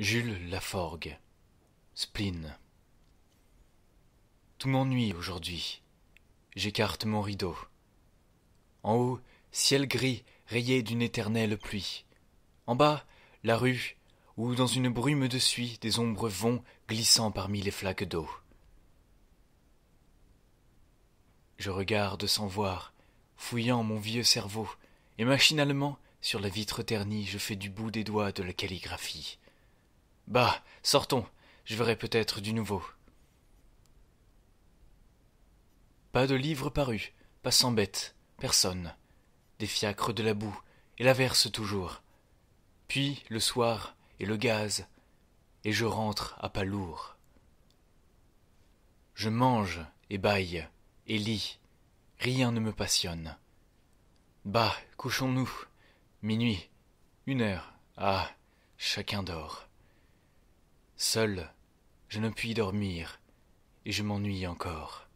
Jules Laforgue. Spleen. Tout m'ennuie aujourd'hui. J'écarte mon rideau. En haut, ciel gris rayé d'une éternelle pluie. En bas, la rue, où dans une brume de suie des ombres vont glissant parmi les flaques d'eau. Je regarde sans voir, fouillant mon vieux cerveau, et machinalement, sur la vitre ternie, je fais du bout des doigts de la calligraphie. Bah, sortons, je verrai peut-être du nouveau. Pas de livre paru, pas sans bête, personne. Des fiacres de la boue, et l'averse toujours. Puis le soir, et le gaz, et je rentre à pas lourd. Je mange, et bâille, et lis, rien ne me passionne. Bah, couchons-nous, minuit, une heure, ah, chacun dort. Seul, je ne puis dormir, et je m'ennuie encore.